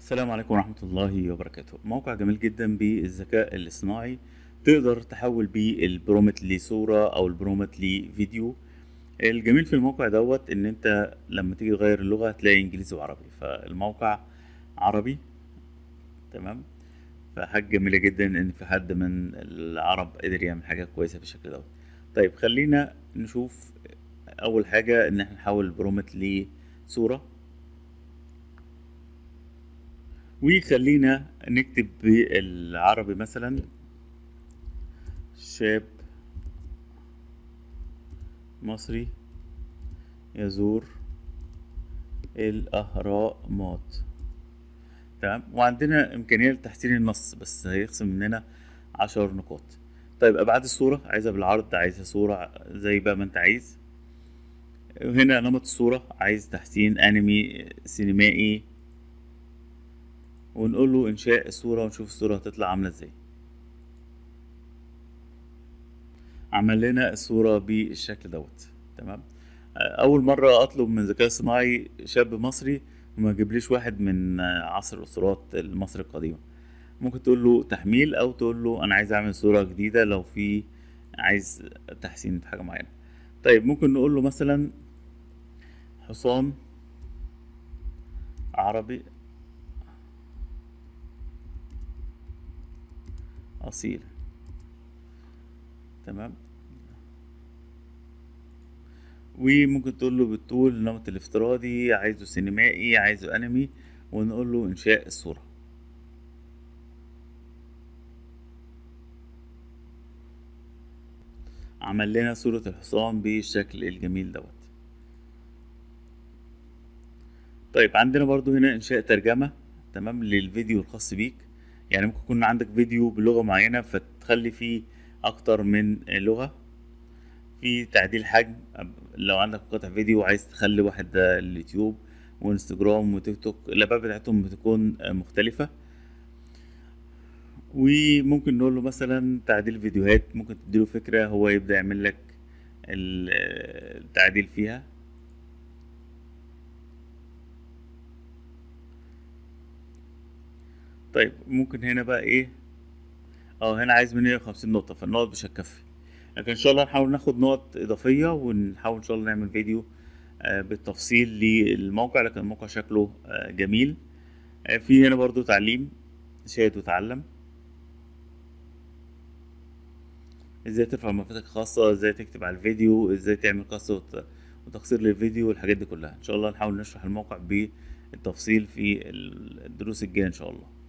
السلام عليكم ورحمة الله وبركاته موقع جميل جدا بالذكاء الاصطناعي تقدر تحول بيه البرومت لصورة او البرومت لفيديو الجميل في الموقع دوت ان انت لما تيجي تغير اللغة هتلاقي انجليزي وعربي فالموقع عربي تمام فحاجة جميلة جدا ان في حد من العرب قدر يعمل حاجة كويسة بالشكل دوت طيب خلينا نشوف اول حاجة ان احنا نحول البرومت لصورة وخلينا نكتب بالعربي مثلا شاب مصري يزور الأهرامات تمام وعندنا إمكانية لتحسين النص بس هيخصم مننا عشر نقاط طيب أبعاد الصورة عايزها بالعرض عايزها صورة زي بقى ما أنت عايز هنا نمط الصورة عايز تحسين أنمي سينمائي ونقول له انشاء الصورة ونشوف الصورة هتطلع عاملة ازاي عمل لنا الصورة بالشكل دوت تمام اول مرة اطلب من الذكاء الصناعي شاب مصري وما جبليش واحد من عصر الاسرات مصر القديمة ممكن تقول له تحميل او تقول له انا عايز اعمل صورة جديدة لو في عايز تحسين في حاجة معينة طيب ممكن نقول له مثلا حصان عربي أصيل تمام وممكن تقول له بالطول النمط الافتراضي عايزه سينمائي عايزه انمي ونقول له انشاء الصورة عمل لنا صورة الحصان بالشكل الجميل دوت طيب عندنا برضو هنا انشاء ترجمة تمام للفيديو الخاص بيك يعني ممكن يكون عندك فيديو بلغة معينة فتخلي فيه أكتر من لغة في تعديل حجم لو عندك مقاطع فيديو وعايز تخلي واحد آه، اليوتيوب وانستجرام وتيك توك الابواب بتاعتهم بتكون آه، مختلفة وممكن نقول له مثلا تعديل فيديوهات ممكن تديله فكرة هو يبدأ يعمل لك التعديل آه، فيها طيب ممكن هنا بقى ايه اه هنا عايز مني 150 نقطه فالنقط مش هتكفي لكن ان شاء الله هنحاول ناخد نقط اضافيه ونحاول ان شاء الله نعمل فيديو آه، بالتفصيل للموقع لكن الموقع شكله آه، جميل آه، في هنا برضو تعليم شاهد وتعلم ازاي ترفع ملفاتك الخاصة ازاي تكتب على الفيديو ازاي تعمل قصة وتقصير للفيديو والحاجات دي كلها ان شاء الله نحاول نشرح الموقع بالتفصيل في الدروس الجاية ان شاء الله